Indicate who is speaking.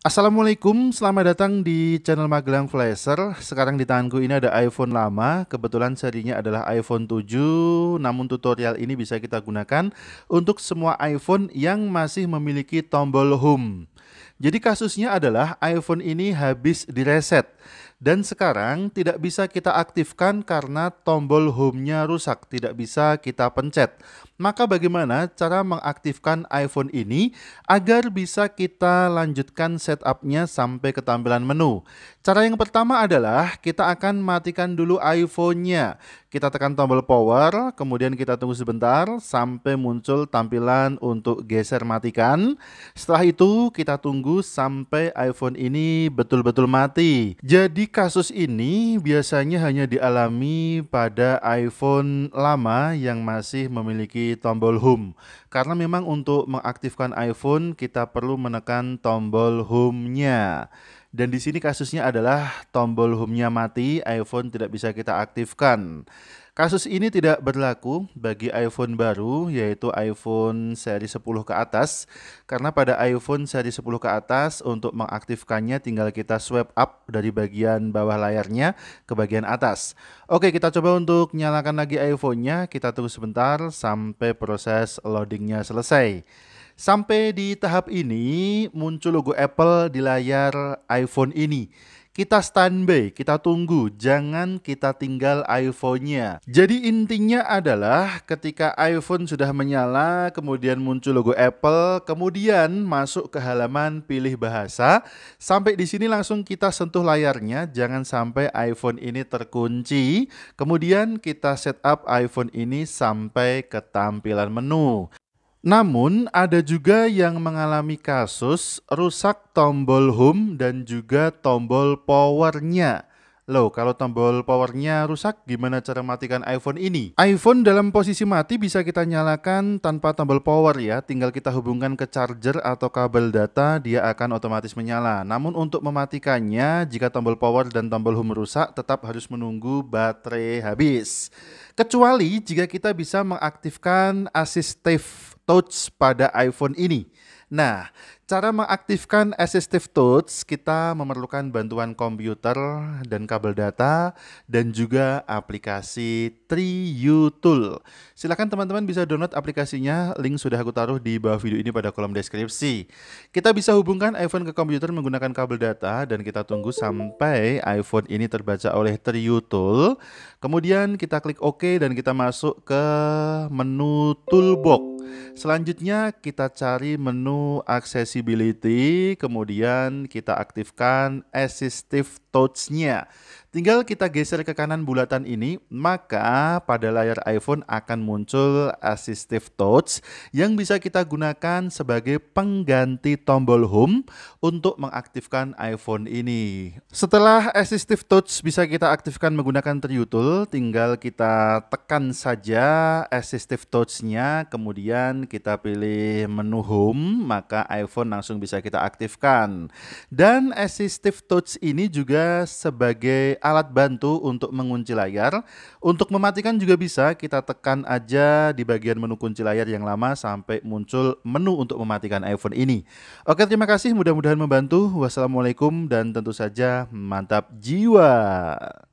Speaker 1: Assalamualaikum, selamat datang di channel Magelang Flasher. Sekarang di tanganku ini ada iPhone lama, kebetulan serinya adalah iPhone 7, namun tutorial ini bisa kita gunakan untuk semua iPhone yang masih memiliki tombol home. Jadi kasusnya adalah iPhone ini habis direset. Dan sekarang tidak bisa kita aktifkan karena tombol home-nya rusak, tidak bisa kita pencet. Maka bagaimana cara mengaktifkan iPhone ini agar bisa kita lanjutkan setupnya sampai ke tampilan menu? Cara yang pertama adalah kita akan matikan dulu iPhone-nya. Kita tekan tombol power, kemudian kita tunggu sebentar sampai muncul tampilan untuk geser matikan. Setelah itu kita tunggu sampai iPhone ini betul-betul mati. Jadi kasus ini biasanya hanya dialami pada iPhone lama yang masih memiliki tombol home. Karena memang untuk mengaktifkan iPhone kita perlu menekan tombol home-nya. Dan di sini kasusnya adalah tombol home-nya mati, iPhone tidak bisa kita aktifkan. Kasus ini tidak berlaku bagi iPhone baru yaitu iPhone seri 10 ke atas karena pada iPhone seri 10 ke atas untuk mengaktifkannya tinggal kita swipe up dari bagian bawah layarnya ke bagian atas. Oke, kita coba untuk nyalakan lagi iPhone-nya. Kita tunggu sebentar sampai proses loadingnya selesai. Sampai di tahap ini muncul logo Apple di layar iPhone ini kita standby, kita tunggu, jangan kita tinggal iPhone-nya. Jadi intinya adalah ketika iPhone sudah menyala, kemudian muncul logo Apple, kemudian masuk ke halaman pilih bahasa, sampai di sini langsung kita sentuh layarnya, jangan sampai iPhone ini terkunci. Kemudian kita setup iPhone ini sampai ke tampilan menu. Namun ada juga yang mengalami kasus rusak tombol home dan juga tombol powernya. Loh, kalau tombol powernya rusak, gimana cara matikan iPhone ini? iPhone dalam posisi mati bisa kita nyalakan tanpa tombol power ya, tinggal kita hubungkan ke charger atau kabel data, dia akan otomatis menyala. Namun untuk mematikannya, jika tombol power dan tombol home rusak, tetap harus menunggu baterai habis. Kecuali jika kita bisa mengaktifkan assistive touch pada iPhone ini. Nah, cara mengaktifkan Assistive Touch, kita memerlukan bantuan komputer dan kabel data dan juga aplikasi 3U Tool. Silakan teman-teman bisa download aplikasinya, link sudah aku taruh di bawah video ini pada kolom deskripsi. Kita bisa hubungkan iPhone ke komputer menggunakan kabel data dan kita tunggu sampai iPhone ini terbaca oleh 3U Tool. Kemudian kita klik OK dan kita masuk ke menu Toolbox. Selanjutnya kita cari menu accessibility, kemudian kita aktifkan assistive touch-nya. Tinggal kita geser ke kanan bulatan ini, maka pada layar iPhone akan muncul Assistive Touch yang bisa kita gunakan sebagai pengganti tombol home untuk mengaktifkan iPhone ini. Setelah Assistive Touch bisa kita aktifkan menggunakan tool, tinggal kita tekan saja Assistive Touch-nya, kemudian kita pilih menu home, maka iPhone langsung bisa kita aktifkan. Dan Assistive Touch ini juga sebagai alat bantu untuk mengunci layar. Untuk mematikan juga bisa, kita tekan aja di bagian menu kunci layar yang lama sampai muncul menu untuk mematikan iPhone ini. Oke, terima kasih. Mudah-mudahan membantu. Wassalamualaikum dan tentu saja mantap jiwa.